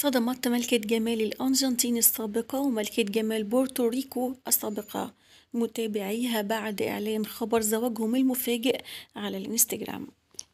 صدمت ملكة جمال الأرجنتين السابقة وملكة جمال بورتوريكو السابقة متابعيها بعد إعلان خبر زواجهم المفاجئ على الإنستجرام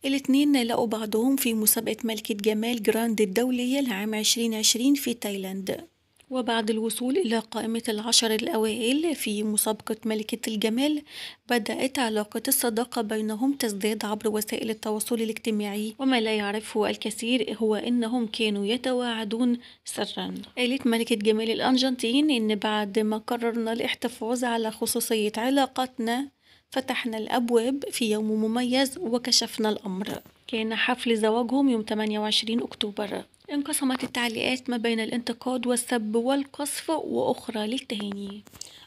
الاثنين لقوا بعضهم في مسابقة ملكة جمال جراند الدولية لعام 2020 في تايلاند وبعد الوصول إلى قائمة العشر الأوائل في مسابقة ملكة الجمال بدأت علاقة الصداقة بينهم تزداد عبر وسائل التواصل الاجتماعي وما لا يعرفه الكثير هو أنهم كانوا يتواعدون سرا قالت ملكة جمال الأرجنتين إن بعد ما قررنا الاحتفاظ على خصوصية علاقتنا فتحنا الأبواب في يوم مميز وكشفنا الأمر كان حفل زواجهم يوم 28 أكتوبر انقسمت التعليقات ما بين الانتقاد والسب والقصف وأخرى للتهاني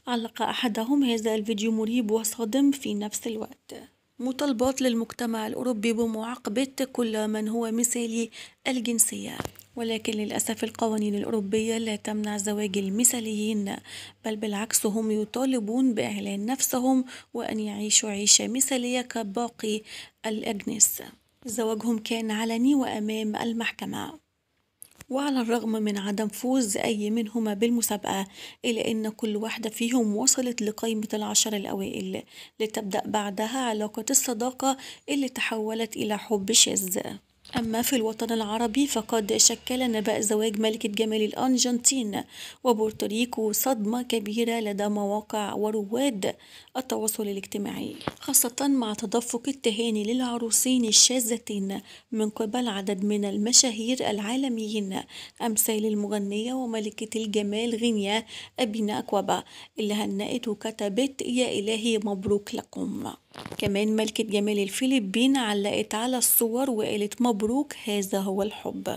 علق أحدهم هذا الفيديو مريب وصادم في نفس الوقت مطالبات للمجتمع الأوروبي بمعاقبة كل من هو مثالي الجنسية ولكن للأسف القوانين الأوروبية لا تمنع زواج المثاليين بل بالعكس هم يطالبون بإعلان نفسهم وأن يعيشوا عيشة مثالية كباقي الأجناس زواجهم كان علني وأمام المحكمة وعلى الرغم من عدم فوز أي منهما بالمسابقة إلا أن كل واحدة فيهم وصلت لقائمة العشر الأوائل لتبدأ بعدها علاقة الصداقة اللي تحولت إلى حب شاذ أما في الوطن العربي فقد شكل نبأ زواج ملكة جمال الأرجنتين وبورتوريكو صدمة كبيرة لدى مواقع ورواد التواصل الاجتماعي خاصة مع تدفق التهاني للعروسين الشاذتين من قبل عدد من المشاهير العالميين أمثال المغنية وملكة الجمال غينيا أبينا أكوابا اللي هنأت وكتبت يا إلهي مبروك لكم كمان ملكة جمال الفلبين علقت على الصور وقالت مبروك هذا هو الحب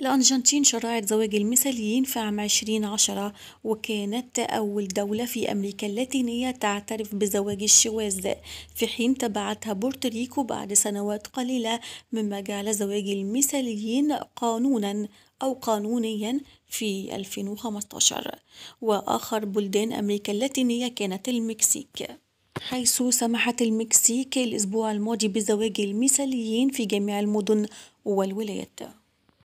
الأرجنتين شرعت زواج المثاليين في عام 2010 وكانت أول دولة في أمريكا اللاتينية تعترف بزواج الشواذ في حين تبعتها بورتوريكو بعد سنوات قليلة مما جعل زواج المثاليين قانونا أو قانونيا في 2015 وآخر بلدان أمريكا اللاتينية كانت المكسيك حيث سمحت المكسيك الأسبوع الماضي بزواج المثاليين في جميع المدن والولايات